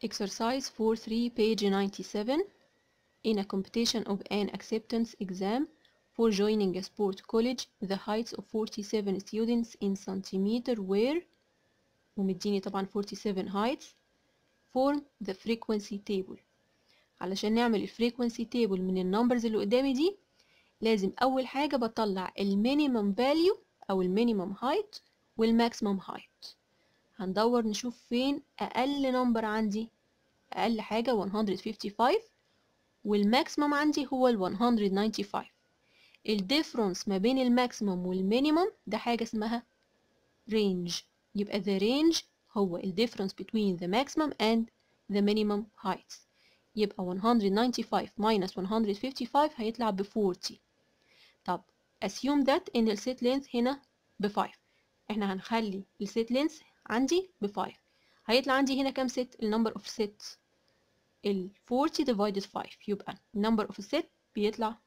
Exercise 4-3, page 97. In a competition of an acceptance exam for joining a sport college, the heights of 47 students in centimeter were, ومديني طبعا 47 heights, form the frequency table. علشان نعمل frequency table من النمبرز اللي قدامي دي لازم أول حاجة بطلع المينيمم فاليو أو المينيمم height والماكسيمم height. هندور نشوف فين اقل نمبر عندي اقل حاجه 155 والماكسيمم عندي هو ال 195 الديفرنس ما بين الماكسيمم والمينيمم ده حاجه اسمها رينج يبقى the range هو ال difference between the maximum and the minimum heights يبقى 195 minus 155 هيطلع ب 40 طب assume that ان ال set length هنا ب 5 احنا هنخلي ال set length عندي ب 5 هيطلع عندي هنا كام ست النمبر اوف ست ال 40 divided 5 يبقى number of set بيطلع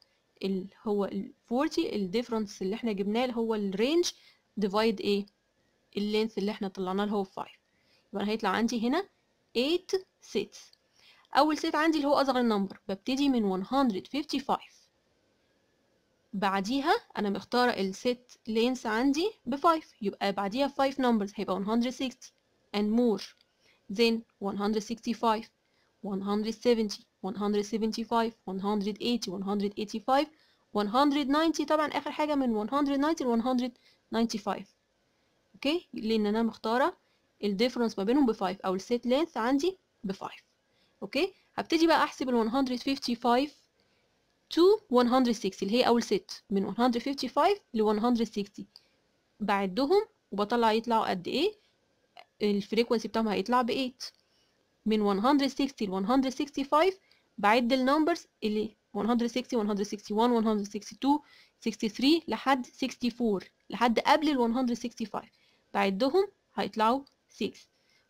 ال هو ال 40 difference اللي احنا جبناه اللي هو range ديفايد ايه length اللي احنا طلعناه اللي هو 5 يبقى هيطلع عندي هنا 8 sets اول set عندي اللي هو اصغر نمبر ببتدي من 155 بعديها انا مختاره الست لينس عندي ب 5 يبقى بعديها 5 نمبرز هيبقى 160 and more then 165 170 175 180 185 190 طبعا اخر حاجه من 190 ل 195 اوكي لان انا مختاره الديفرنس ما بينهم ب 5 او الست لينس عندي ب 5 اوكي هبتدي بقى احسب ال 155 to 160 اللي هي أول ست من 155 ل 160 بعدهم وبطلع يطلعوا قد إيه الفريكونسي بتاعهم هيطلع ب 8 من 160 ل 165 بعد النمبرز اللي 160 161 162 63 لحد 64 لحد قبل ال 165 بعدهم هيطلعوا 6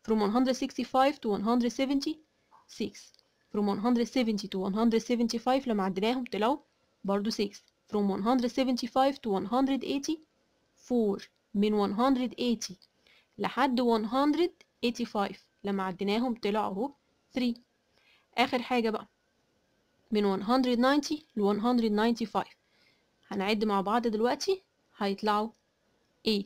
from 165 to 176 from 170 to 175 لما عدناهم طلعوا برضو 6 from 175 to 180 4 من 180 لحد 185 لما عدناهم طلعوا اهو 3 اخر حاجة بقى من 190 ل 195 هنعد مع بعض دلوقتي هيطلعوا 8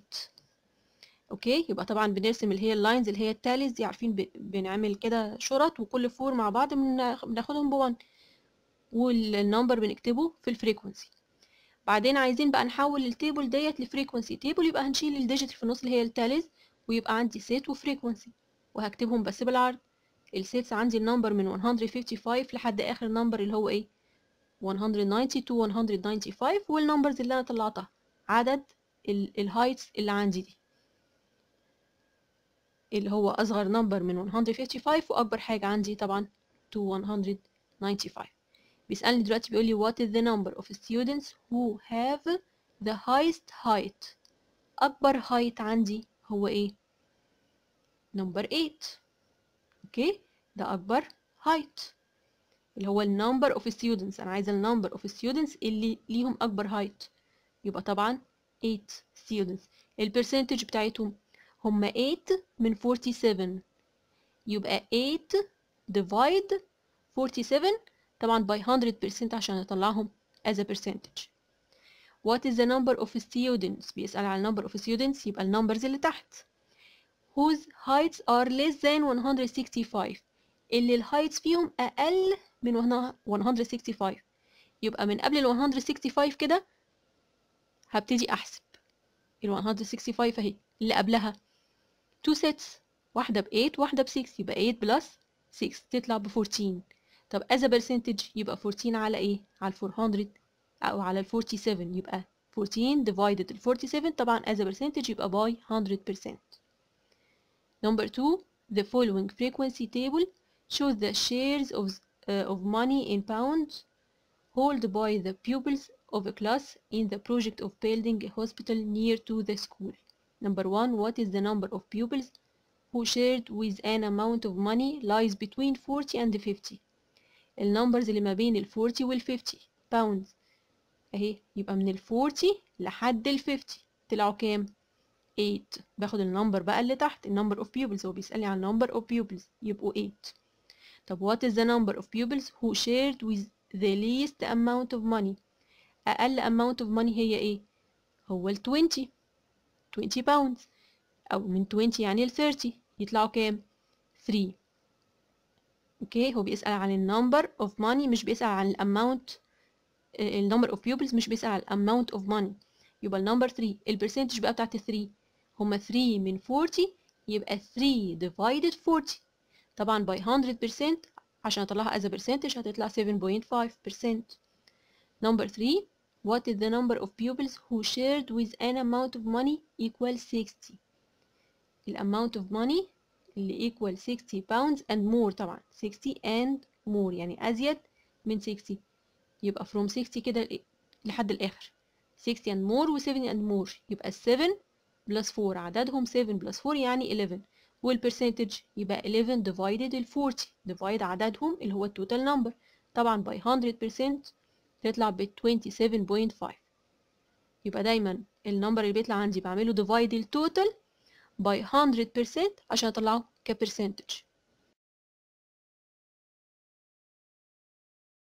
اوكي يبقى طبعا بنرسم اللي هي اللاينز اللي هي التاليز دي عارفين بنعمل كده شرط وكل فور مع بعض بناخدهم بون والنمبر بنكتبه في الفريكونسي بعدين عايزين بقى نحول التيبل ديت لفريكونسي تيبل يبقى هنشيل الديجيت في النص اللي هي التاليز ويبقى عندي سيت وفريكونسي وهكتبهم بس بالعرض السيتس عندي النمبر من 155 لحد اخر نمبر اللي هو ايه 192 195 والنمبرز اللي انا طلعتها عدد الهايتس اللي عندي دي اللي هو أصغر نمبر من 155 وأكبر حاجة عندي طبعا to 195 بيسألني دلوقتي بيقول لي what is the number of students who have the highest height أكبر height عندي هو إيه؟ number 8 أوكي ده أكبر height اللي هو number of students انا عايزه number of students اللي ليهم اكبر height يبقى طبعا 8 students البرسنتج بتاعتهم هما 8 من 47 يبقى 8 divide 47 طبعا by 100% عشان نطلعهم as a percentage what is the number of students بيسأل على number of students يبقى النمبرز اللي تحت whose heights are less than 165 اللي الهايتس فيهم أقل من 165 يبقى من قبل ال 165 كده هبتدي أحسب ال 165 أهي اللي قبلها two sets واحدة ب 8 واحدة ب 6 يبقى 8 6 تطلع ب 14 طب as a percentage يبقى 14 على ايه على 400 او على 47 يبقى 14 divided 47 طبعا as a percentage يبقى by 100% number 2 the following frequency table shows the shares of uh, of money in pounds held by the pupils of a class in the project of building a hospital near to the school Number one, what is the number of pupils who shared with an amount of money lies between 40 and 50 النمبرز اللي ما بين ال 40 وال 50 pounds اهي يبقى من ال 40 لحد ال 50 طلعوا كام 8 باخد النمبر بقى اللي تحت النمبر of pupils هو بيسألني على النمبر of pupils يبقوا 8 طب what is the number of pupils who shared with the least amount of money أقل amount of money هي ايه هو ال 20 20 باوند او من 20 يعني ل 30 يطلعوا كام 3 اوكي هو بيسأل عن النمبر اوف ماني مش بيسأل عن الاماونت النمبر اوف بيوبلز مش بيسأل عن الاماونت اوف ماني يبقى النمبر 3 البرسنتج بقى بتاعت 3 هما 3 من 40 يبقى 3 ديفايدد 40 طبعا باي 100% عشان اطلعها as a percentage هتطلع 7.5% نمبر 3 What is the number of pupils who shared with an amount of money equal 60 ال amount of money اللي equal 60 pounds and more طبعا 60 and more يعني أزيد من 60 يبقى from 60 كده لحد الآخر 60 and more و 70 and more يبقى 7 plus 4 عددهم 7 plus 4 يعني 11 والبرسنتج يبقى 11 divided 40 divide عددهم اللي هو total number طبعا by 100% تطلع ب 27.5 يبقى دايما النمبر اللي بيطلع عندي بعمله ديفايد التوتال by 100% عشان اطلعه كبرسنتج